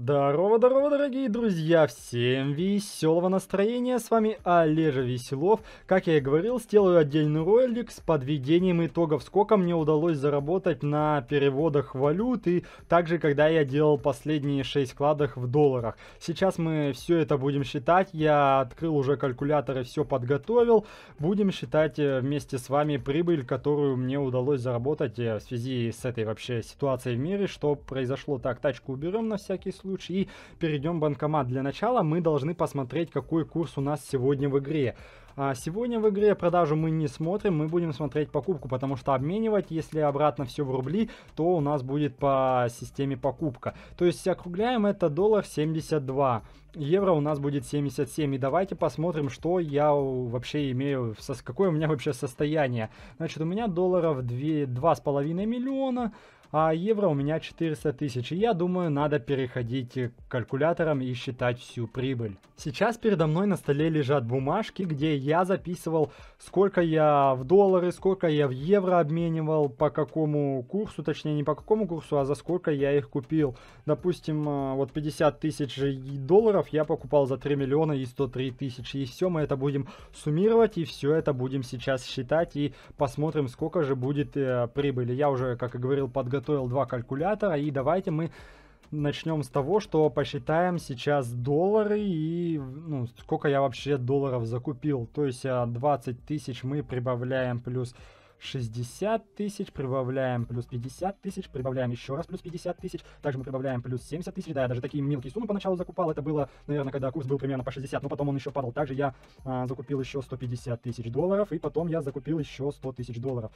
Здорово, здорово, дорогие друзья! Всем веселого настроения! С вами Олежа Веселов. Как я и говорил, сделаю отдельный ролик с подведением итогов, сколько мне удалось заработать на переводах валют и также, когда я делал последние 6 вкладах в долларах. Сейчас мы все это будем считать. Я открыл уже калькулятор и все подготовил. Будем считать э, вместе с вами прибыль, которую мне удалось заработать э, в связи с этой вообще ситуацией в мире, что произошло. Так, тачку уберем на всякий случай Лучше И перейдем в банкомат. Для начала мы должны посмотреть, какой курс у нас сегодня в игре. А, сегодня в игре продажу мы не смотрим, мы будем смотреть покупку, потому что обменивать, если обратно все в рубли, то у нас будет по системе покупка. То есть округляем это доллар 72, евро у нас будет 77. И давайте посмотрим, что я вообще имею, какое у меня вообще состояние. Значит, у меня долларов 2,5 миллиона, а евро у меня 400 тысяч. И я думаю, надо переходить к калькуляторам и считать всю прибыль. Сейчас передо мной на столе лежат бумажки, где я записывал, сколько я в доллары, сколько я в евро обменивал, по какому курсу, точнее не по какому курсу, а за сколько я их купил. Допустим, а, вот 50 тысяч долларов я покупал за 3 миллиона и 103 тысячи. И все мы это будем суммировать, и все это будем сейчас считать, и посмотрим, сколько же будет э, прибыли. Я уже, как и говорил, подготовил подготовил два калькулятора, и давайте мы начнем с того, что посчитаем сейчас доллары и ну, сколько я вообще долларов закупил. То есть 20 а, тысяч мы прибавляем плюс 60 тысяч, прибавляем плюс 50 тысяч, прибавляем еще раз плюс 50 тысяч, также мы прибавляем плюс 70 тысяч, да, я даже такие мелкие суммы поначалу закупал, это было, наверное, когда курс был примерно по 60, но потом он еще падал, также я а, закупил еще 150 тысяч долларов, и потом я закупил еще 100 тысяч долларов.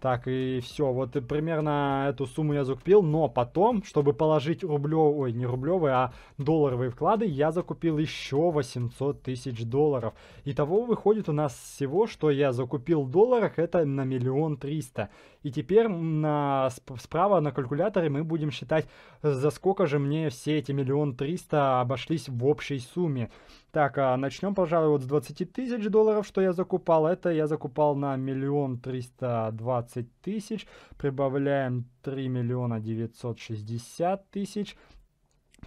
Так, и все. Вот э, примерно эту сумму я закупил, но потом, чтобы положить рублевые, ой, не рублевые, а долларовые вклады, я закупил еще 800 тысяч долларов. Итого выходит у нас всего, что я закупил в долларах, это на миллион триста. И теперь на, справа на калькуляторе мы будем считать, за сколько же мне все эти миллион триста обошлись в общей сумме. Так, а начнем, пожалуй, вот с 20 тысяч долларов, что я закупал. Это я закупал на миллион триста двадцать тысяч. Прибавляем 3 миллиона девятьсот шестьдесят тысяч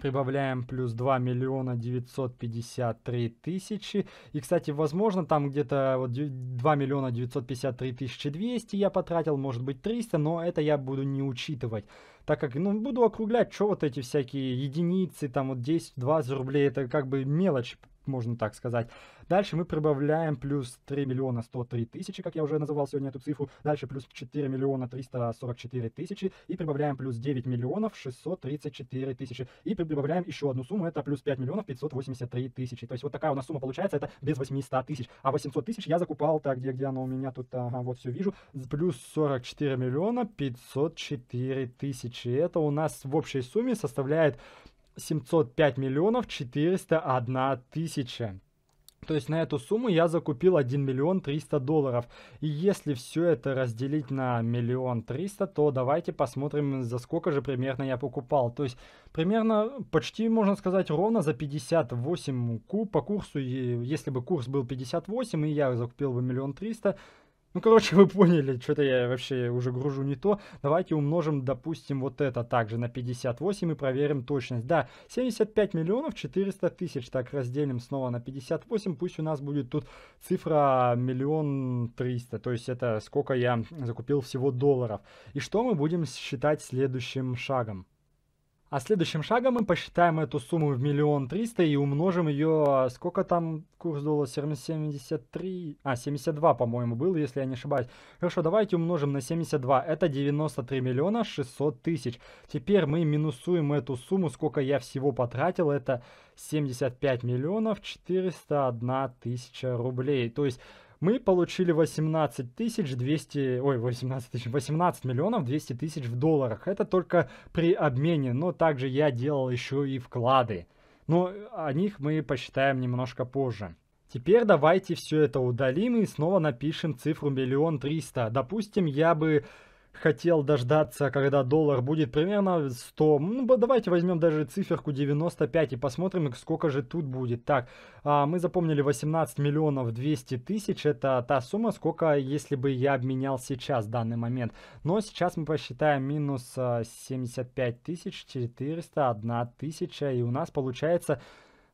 прибавляем плюс 2 миллиона 953 тысячи. И, кстати, возможно, там где-то вот 2 миллиона 953 тысячи 200 я потратил, может быть 300, но это я буду не учитывать так как, ну, буду округлять, что вот эти всякие единицы, там вот 10-20 рублей, это как бы мелочь, можно так сказать. Дальше мы прибавляем плюс 3 миллиона 103 тысячи, как я уже называл сегодня эту цифру. Дальше плюс 4 миллиона 344 тысячи. И прибавляем плюс 9 миллионов 634 тысячи. И прибавляем еще одну сумму, это плюс 5 миллионов 583 тысячи. То есть вот такая у нас сумма получается, это без 800 тысяч. А 800 тысяч я закупал, так, где, где она у меня тут, ага, вот все вижу, плюс 44 миллиона 504 тысячи тысяч. это у нас в общей сумме составляет 705 миллионов 401 тысяча. То есть на эту сумму я закупил 1 миллион 300 долларов. И если все это разделить на миллион 300, то давайте посмотрим, за сколько же примерно я покупал. То есть примерно, почти можно сказать, ровно за 58 ку по курсу. И если бы курс был 58, и я закупил бы миллион 300, 000, ну, короче, вы поняли, что-то я вообще уже гружу не то. Давайте умножим, допустим, вот это также на 58 и проверим точность. Да, 75 миллионов 400 тысяч. Так, разделим снова на 58. Пусть у нас будет тут цифра миллион триста. То есть это сколько я закупил всего долларов. И что мы будем считать следующим шагом? А следующим шагом мы посчитаем эту сумму в миллион триста и умножим ее... А, сколько там курс доллара? 73... А, 72, по-моему, был, если я не ошибаюсь. Хорошо, давайте умножим на 72. Это 93 миллиона 600 тысяч. Теперь мы минусуем эту сумму, сколько я всего потратил. Это 75 миллионов 401 тысяча рублей. То есть мы получили 18 тысяч 200, ой, 18 тысяч, 18 миллионов 200 тысяч в долларах. Это только при обмене, но также я делал еще и вклады. Но о них мы посчитаем немножко позже. Теперь давайте все это удалим и снова напишем цифру миллион триста. Допустим, я бы хотел дождаться, когда доллар будет примерно 100. Ну, давайте возьмем даже циферку 95 и посмотрим, сколько же тут будет. Так, а, мы запомнили 18 миллионов 200 тысяч. Это та сумма, сколько, если бы я обменял сейчас, в данный момент. Но сейчас мы посчитаем минус 75 а, тысяч, 400, 1 тысяча. И у нас получается...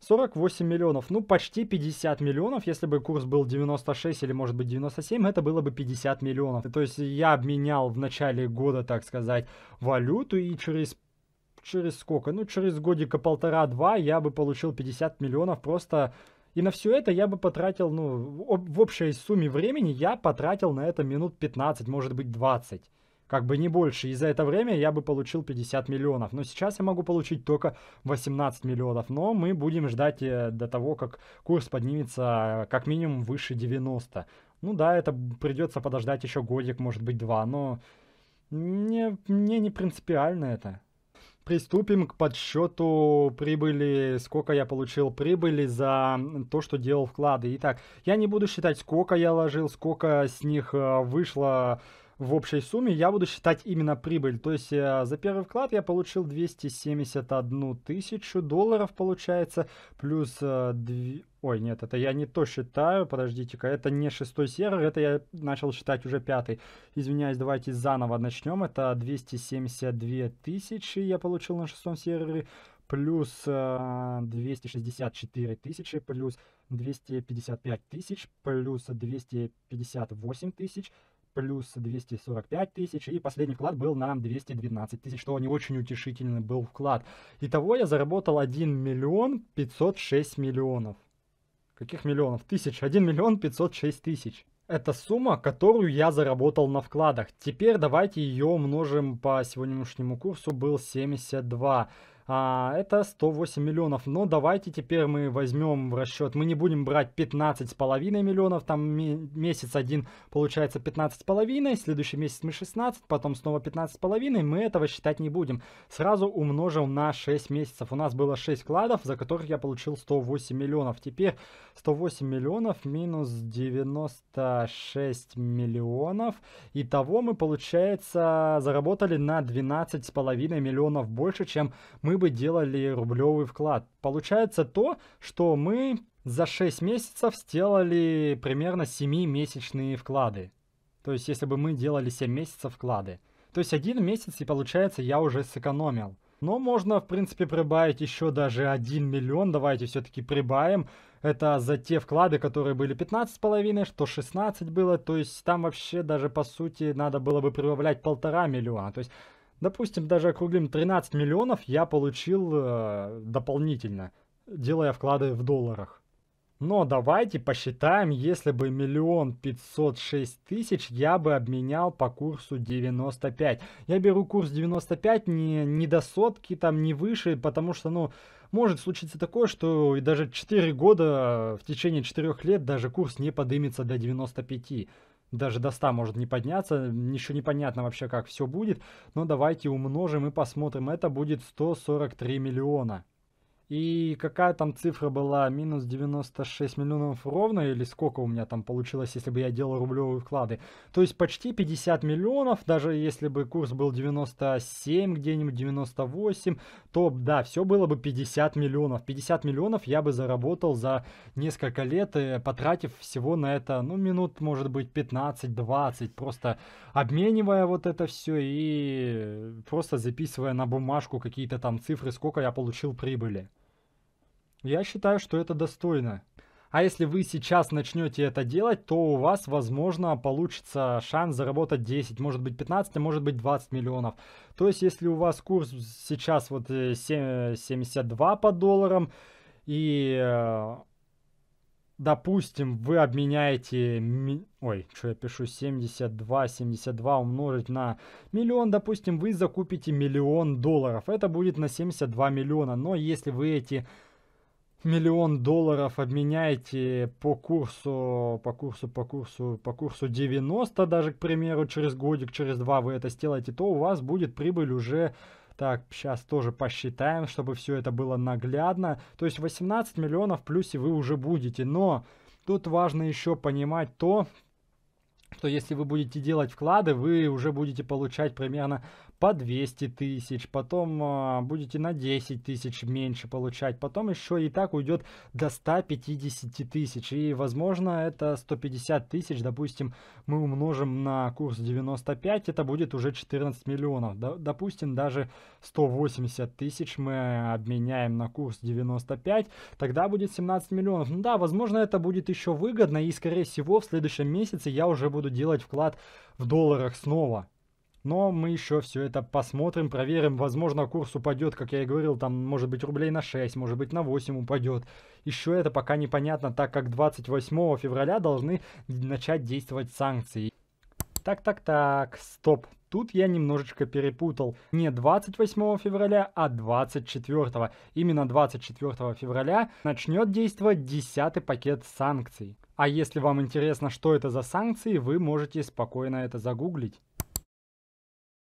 48 миллионов, ну почти 50 миллионов, если бы курс был 96 или может быть 97, это было бы 50 миллионов. То есть я обменял в начале года, так сказать, валюту и через через сколько? Ну, через годика полтора-два я бы получил 50 миллионов просто... И на все это я бы потратил, ну, в общей сумме времени я потратил на это минут 15, может быть 20 как бы не больше. И за это время я бы получил 50 миллионов. Но сейчас я могу получить только 18 миллионов. Но мы будем ждать э, до того, как курс поднимется э, как минимум выше 90. Ну да, это придется подождать еще годик, может быть два, но мне, мне не принципиально это. Приступим к подсчету прибыли, сколько я получил прибыли за то, что делал вклады. Итак, я не буду считать, сколько я ложил, сколько с них э, вышло в общей сумме я буду считать именно прибыль. То есть э, за первый вклад я получил 271 тысячу долларов, получается, плюс... 2... Э, ой, нет, это я не то считаю, подождите-ка, это не шестой сервер, это я начал считать уже пятый. Извиняюсь, давайте заново начнем, это 272 тысячи я получил на шестом сервере, плюс 264 э, тысячи, плюс 255 тысяч, плюс 258 тысяч, плюс 245 тысяч, и последний вклад был на 212 тысяч, что не очень утешительный был вклад. Итого я заработал 1 миллион 506 миллионов. Каких миллионов? Тысяч. 1 миллион 506 тысяч. Это сумма, которую я заработал на вкладах. Теперь давайте ее умножим по сегодняшнему курсу, был 72 а, это 108 миллионов. Но давайте теперь мы возьмем в расчет, мы не будем брать 15,5 миллионов, там месяц один получается 15,5, следующий месяц мы 16, потом снова 15,5, мы этого считать не будем. Сразу умножил на 6 месяцев. У нас было 6 вкладов, за которых я получил 108 миллионов. Теперь 108 миллионов минус 96 миллионов. Итого мы, получается, заработали на 12,5 миллионов больше, чем мы бы делали рублевый вклад. Получается то, что мы за 6 месяцев сделали примерно 7-месячные вклады. То есть, если бы мы делали 7 месяцев вклады. То есть, один месяц, и получается, я уже сэкономил. Но можно, в принципе, прибавить еще даже 1 миллион. Давайте все-таки прибавим. Это за те вклады, которые были 15,5, что 16 было. То есть, там вообще даже, по сути, надо было бы прибавлять полтора миллиона. То есть, Допустим, даже округлим 13 миллионов я получил э, дополнительно, делая вклады в долларах. Но давайте посчитаем, если бы миллион пятьсот шесть тысяч я бы обменял по курсу 95. Я беру курс 95 не, не до сотки, там не выше, потому что, ну, может случиться такое, что и даже 4 года, э, в течение 4 лет даже курс не подымется до 95 даже до 100 может не подняться, еще непонятно вообще, как все будет, но давайте умножим и посмотрим, это будет 143 миллиона. И какая там цифра была? Минус 96 миллионов ровно? Или сколько у меня там получилось, если бы я делал рублевые вклады? То есть почти 50 миллионов, даже если бы курс был 97 где-нибудь, 98, то да, все было бы 50 миллионов. 50 миллионов я бы заработал за несколько лет, э, потратив всего на это, ну, минут, может быть, 15-20, просто обменивая вот это все и э, просто записывая на бумажку какие-то там цифры, сколько я получил прибыли. Я считаю, что это достойно. А если вы сейчас начнете это делать, то у вас, возможно, получится шанс заработать 10, может быть 15, а может быть 20 миллионов. То есть, если у вас курс сейчас вот 7, э, 72 э, по долларам, и, э, допустим, вы обменяете... Ой, что я пишу? 72, 72 умножить на миллион. Допустим, вы закупите миллион долларов. Это будет на 72 миллиона. Но если вы эти миллион долларов обменяете по курсу, по курсу, по курсу, по курсу 90 даже, к примеру, через годик, через два вы это сделаете, то у вас будет прибыль уже так, сейчас тоже посчитаем, чтобы все это было наглядно. То есть 18 миллионов в плюсе вы уже будете. Но тут важно еще понимать то, что если вы будете делать вклады, вы уже будете получать примерно по 200 тысяч, потом а, будете на 10 тысяч меньше получать, потом еще и так уйдет до 150 тысяч, и возможно это 150 тысяч, допустим, мы умножим на курс 95, это будет уже 14 миллионов, допустим, даже 180 тысяч мы обменяем на курс 95, тогда будет 17 миллионов, ну да, возможно это будет еще выгодно, и скорее всего в следующем месяце я уже буду делать вклад в долларах снова, но мы еще все это посмотрим, проверим. Возможно, курс упадет, как я и говорил, там может быть рублей на 6, может быть на 8 упадет. Еще это пока непонятно, так как 28 февраля должны начать действовать санкции. Так-так-так, стоп. Тут я немножечко перепутал. Не 28 февраля, а 24. Именно 24 февраля начнет действовать 10 пакет санкций. А если вам интересно, что это за санкции, вы можете спокойно это загуглить.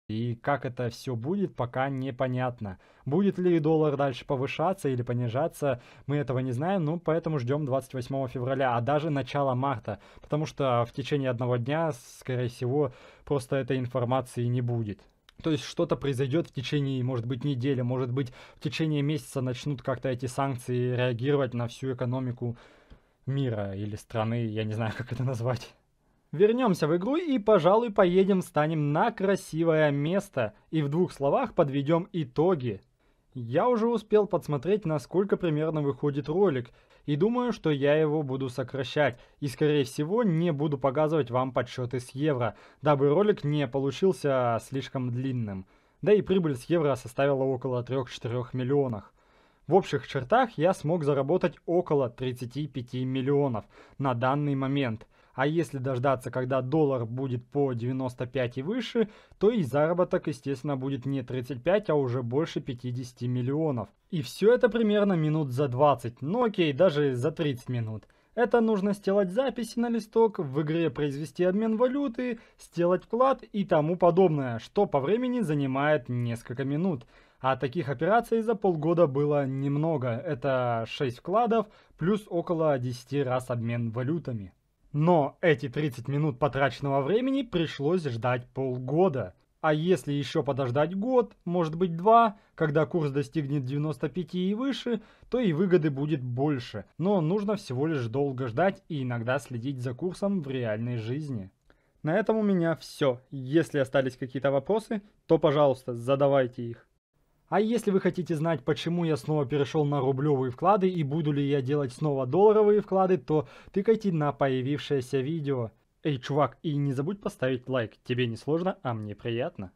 И как это все будет, пока непонятно. Будет ли доллар дальше повышаться или понижаться, мы этого не знаем, ну поэтому ждем 28 февраля, а даже начала марта, потому что в течение одного дня, скорее всего, просто этой информации не будет. То есть что-то произойдет в течение, может быть, недели, может быть, в течение месяца начнут как-то эти санкции реагировать на всю экономику мира или страны, я не знаю, как это назвать. Вернемся в игру и, пожалуй, поедем встанем на красивое место и в двух словах подведем итоги. Я уже успел подсмотреть, насколько примерно выходит ролик, и думаю, что я его буду сокращать, и скорее всего не буду показывать вам подсчеты с евро, дабы ролик не получился слишком длинным. Да и прибыль с евро составила около 3-4 миллионов. В общих чертах я смог заработать около 35 миллионов на данный момент – а если дождаться, когда доллар будет по 95 и выше, то и заработок, естественно, будет не 35, а уже больше 50 миллионов. И все это примерно минут за 20, ну окей, даже за 30 минут. Это нужно сделать записи на листок, в игре произвести обмен валюты, сделать вклад и тому подобное, что по времени занимает несколько минут. А таких операций за полгода было немного. Это 6 вкладов плюс около 10 раз обмен валютами. Но эти 30 минут потраченного времени пришлось ждать полгода. А если еще подождать год, может быть два, когда курс достигнет 95 и выше, то и выгоды будет больше. Но нужно всего лишь долго ждать и иногда следить за курсом в реальной жизни. На этом у меня все. Если остались какие-то вопросы, то, пожалуйста, задавайте их. А если вы хотите знать, почему я снова перешел на рублевые вклады и буду ли я делать снова долларовые вклады, то тыкайте на появившееся видео. Эй, чувак, и не забудь поставить лайк, тебе не сложно, а мне приятно.